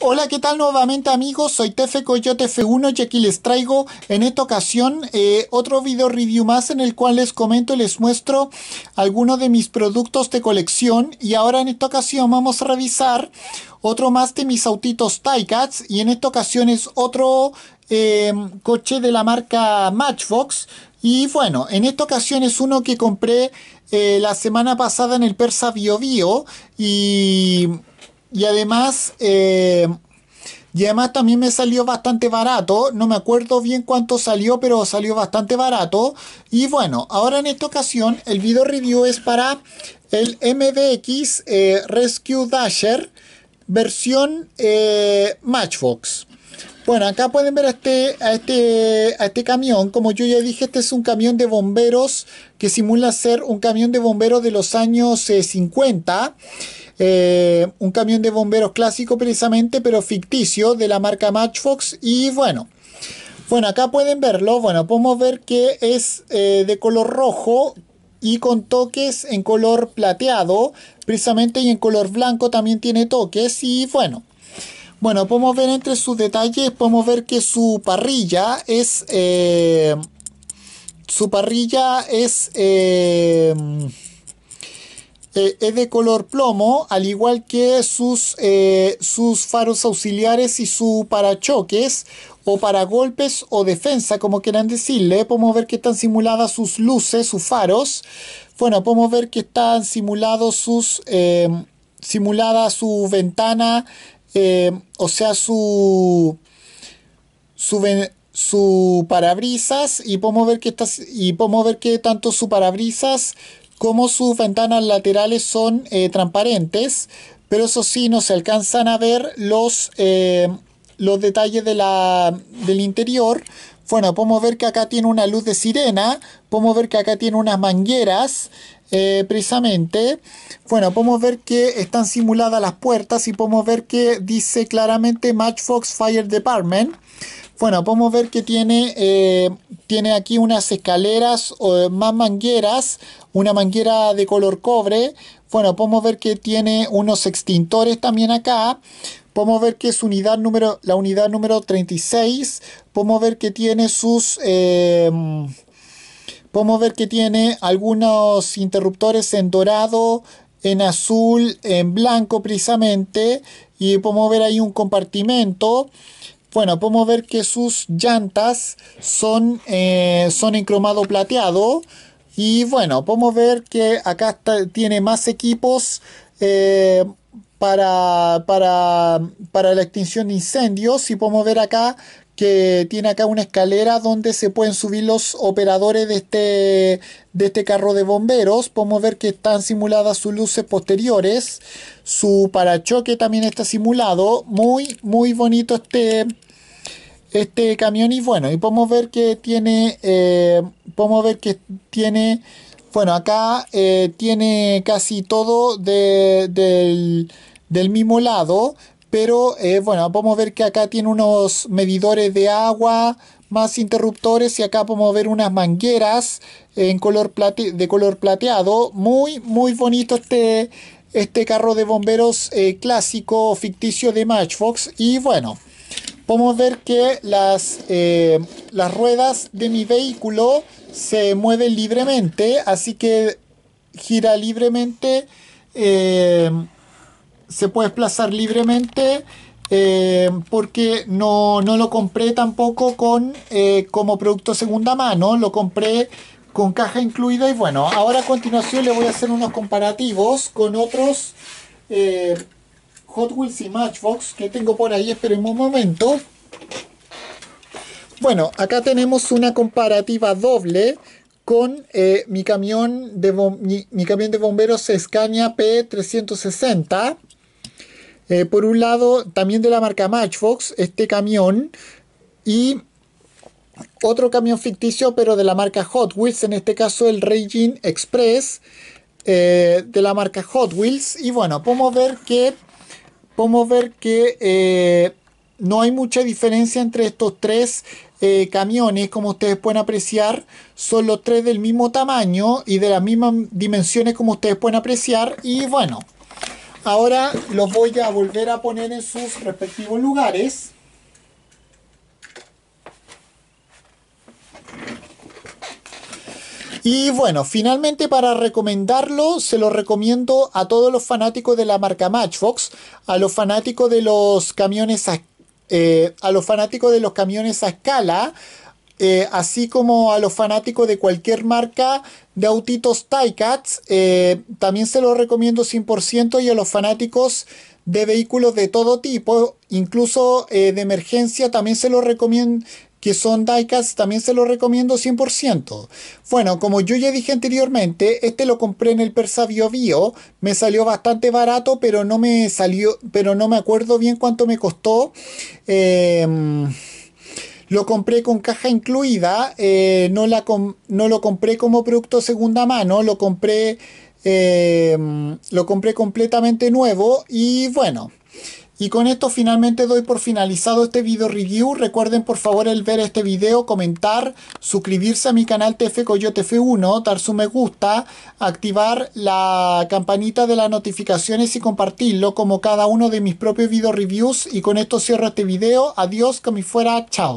Hola, ¿qué tal nuevamente amigos? Soy Tefe Coyote F1 y aquí les traigo en esta ocasión eh, otro video review más en el cual les comento y les muestro algunos de mis productos de colección y ahora en esta ocasión vamos a revisar otro más de mis autitos Ticats y en esta ocasión es otro em, coche de la marca Matchbox y bueno, en esta ocasión es uno que compré eh, la semana pasada en el Persa Bio Bio y eh, y además, también me salió bastante barato. No me acuerdo bien cuánto salió, pero salió bastante barato. Y bueno, ahora en esta ocasión el video review es para el MBX eh, Rescue Dasher versión eh, Matchbox. Bueno, acá pueden ver a este, a, este, este camión. Como yo ya dije, este es un camión de bomberos que simula ser un camión de bomberos de los años 50. Eh, un camión de bomberos clásico precisamente, pero ficticio, de la marca Matchbox. Y bueno, bueno, acá pueden verlo. Bueno, podemos ver que es eh, de color rojo y con toques en color plateado, precisamente, y en color blanco también tiene toques. Y bueno. Bueno, podemos ver entre sus detalles, podemos ver que su parrilla es... Eh, su parrilla es... Eh, es de color plomo, al igual que sus, eh, sus faros auxiliares y su parachoques o para golpes o defensa, como quieran decirle. Podemos ver que están simuladas sus luces, sus faros. Bueno, podemos ver que están simulados sus... Eh, simulada su ventana, eh, o sea, su... su su parabrisas y podemos ver que y podemos ver que tanto su parabrisas como sus ventanas laterales son eh, transparentes, pero eso sí, no se alcanzan a ver los, eh, los detalles del interior. Bueno, podemos ver que acá tiene una luz de sirena, podemos ver que acá tiene unas mangueras, eh, precisamente. Bueno, podemos ver que están simuladas las puertas y podemos ver que dice claramente Match Fox Fire Department. Bueno, podemos ver que tiene, eh, tiene aquí unas escaleras o más mangueras, una manguera de color cobre. Bueno, podemos ver que tiene unos extintores también acá. Podemos ver que es unidad número, la unidad número 36. Podemos ver que tiene sus... Eh, podemos ver que tiene algunos interruptores en dorado, en azul, en blanco precisamente. Y podemos ver ahí un compartimento. Bueno, podemos ver que sus llantas son, eh, son en cromado plateado. Y bueno, podemos ver que acá tiene más equipos eh, para, para, para la extinción de incendios. Y podemos ver acá que tiene acá una escalera donde se pueden subir los operadores de este, de este carro de bomberos. Podemos ver que están simuladas sus luces posteriores. Su parachoque también está simulado. Muy, muy bonito este, este camión. Y bueno, y podemos ver que tiene, eh, podemos ver que tiene, bueno, acá eh, tiene casi todo del, del mismo lado pero eh, bueno, podemos ver que acá tiene unos medidores de agua más interruptores y acá podemos ver unas mangueras en color de color plateado. Muy, muy bonito este, este carro de bomberos eh, clásico ficticio de Matchbox. Y bueno, podemos ver que las, eh, las ruedas de mi vehículo se mueven libremente, así que gira libremente se puede desplazar libremente eh, porque no, lo compré tampoco con eh, como producto segunda mano, lo compré con caja incluida y bueno, ahora a continuación le voy a hacer unos comparativos con otros eh, Hot Wheels y Matchbox que tengo por ahí, ...esperen un momento. Bueno, acá tenemos una comparativa doble con mi, camión de camión de bomberos Scania P360 eh, por un lado, también de la marca Matchbox, este camión y otro camión ficticio, pero de la marca Hot Wheels, en este caso el Raging Express eh, de la marca Hot Wheels. Y bueno, podemos ver que, podemos ver eh, no hay mucha diferencia entre estos tres camiones, como ustedes pueden apreciar, son los tres del mismo tamaño y de las mismas dimensiones, como ustedes pueden apreciar. Y bueno. Ahora los voy a volver a poner en sus respectivos lugares. Y bueno, finalmente para recomendarlo, se lo recomiendo a todos los fanáticos de la marca Matchbox, a los fanáticos de los camiones a, eh, a los fanáticos de los camiones a escala, eh, así como a los fanáticos de cualquier marca de autitos Ticats, eh, también se los recomiendo 100% y a los fanáticos de vehículos de todo tipo, incluso eh, de emergencia, también se los recomiendo que son diecast, también se los recomiendo 100%. Bueno, como yo ya dije anteriormente, este lo compré en el Persa Bio Bio, me salió bastante barato, pero no me salió, pero no me acuerdo bien cuánto me costó. Eh, lo compré con caja incluida, eh, no, lo compré como producto segunda mano, lo compré, eh, lo compré completamente nuevo y bueno. Y con esto finalmente doy por finalizado este video review. Recuerden por favor el ver este video, comentar, suscribirse a mi canal TF Coyote F1, dar su me gusta, activar la campanita de las notificaciones y compartirlo como cada uno de mis propios video reviews. Y con esto cierro este video. Adiós, que fuera. Chao.